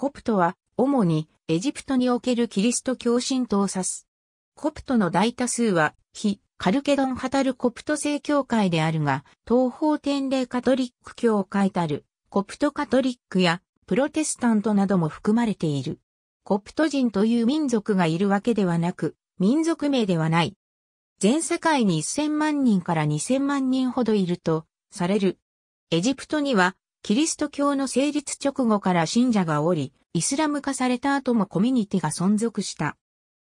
コプトは、主にエジプトにおけるキリスト教信徒を指す。コプトの大多数は、非カルケドンハタルコプト正教会であるが、東方天霊カトリック教会たる、コプトカトリックやプロテスタントなども含まれている。コプト人という民族がいるわけではなく、民族名ではない。全世界に1000万人から2000万人ほどいるとされる。エジプトにはキリスト教の成立直後から信者がおり、イスラム化された後もコミュニティが存続した。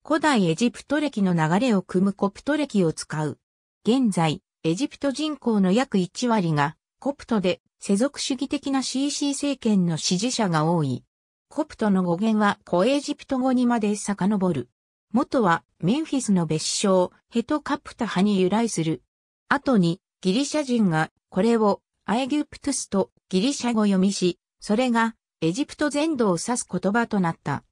古代エジプト歴の流れを組むコプト歴を使う。現在、エジプト人口の約1割が、コプトで世俗主義的な CC 政権の支持者が多い。コプトの語源は古エジプト語にまで遡る。元はメンフィスの別称ヘトカプタ派に由来する。後にギリシャ人がこれをアエギュプトゥスとギリシャ語読みし、それがエジプト全土を指す言葉となった。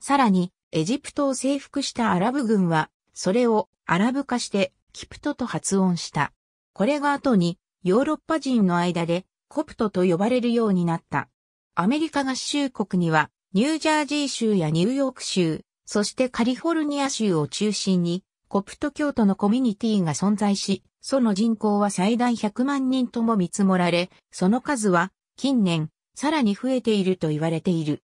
さらに、エジプトを征服したアラブ軍は、それをアラブ化してキプトと発音した。これが後にヨーロッパ人の間でコプトと呼ばれるようになった。アメリカ合衆国にはニュージャージー州やニューヨーク州、そしてカリフォルニア州を中心にコプト教徒のコミュニティが存在し、その人口は最大100万人とも見積もられ、その数は近年さらに増えていると言われている。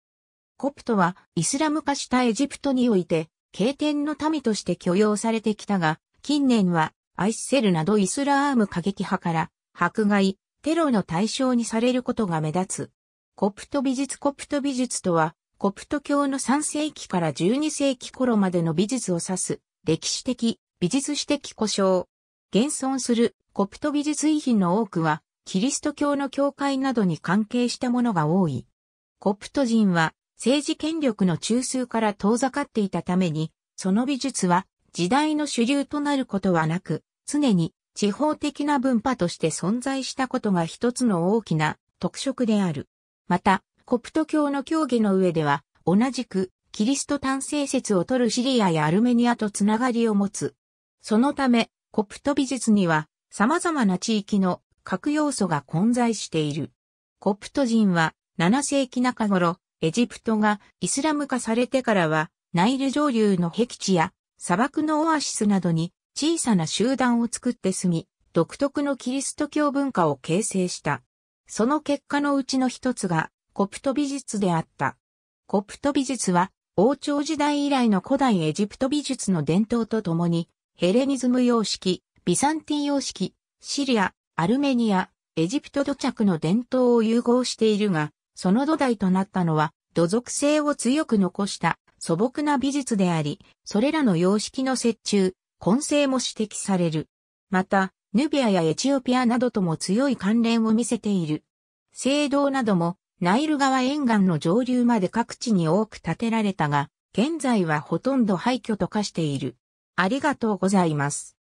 コプトはイスラム化したエジプトにおいて、経典の民として許容されてきたが、近年はアイスセルなどイスラーム過激派から迫害、テロの対象にされることが目立つ。コプト美術コプト美術とは、コプト教の3世紀から12世紀頃までの美術を指す歴史的、美術史的故障。現存するコプト美術遺品の多くは、キリスト教の教会などに関係したものが多い。コプト人は政治権力の中枢から遠ざかっていたために、その美術は時代の主流となることはなく、常に地方的な文化として存在したことが一つの大きな特色である。また、コプト教の教義の上では、同じくキリスト単生説を取るシリアやアルメニアとつながりを持つ。そのため、コプト美術には様々な地域の核要素が混在している。コプト人は7世紀中頃、エジプトがイスラム化されてからは、ナイル上流の僻地や砂漠のオアシスなどに小さな集団を作って住み、独特のキリスト教文化を形成した。その結果のうちの一つがコプト美術であった。コプト美術は王朝時代以来の古代エジプト美術の伝統とともに、ヘレニズム様式、ビサンティン様式、シリア、アルメニア、エジプト土着の伝統を融合しているが、その土台となったのは、土属性を強く残した素朴な美術であり、それらの様式の折衷、根性も指摘される。また、ヌビアやエチオピアなどとも強い関連を見せている。聖堂などもナイル川沿岸の上流まで各地に多く建てられたが、現在はほとんど廃墟と化している。ありがとうございます。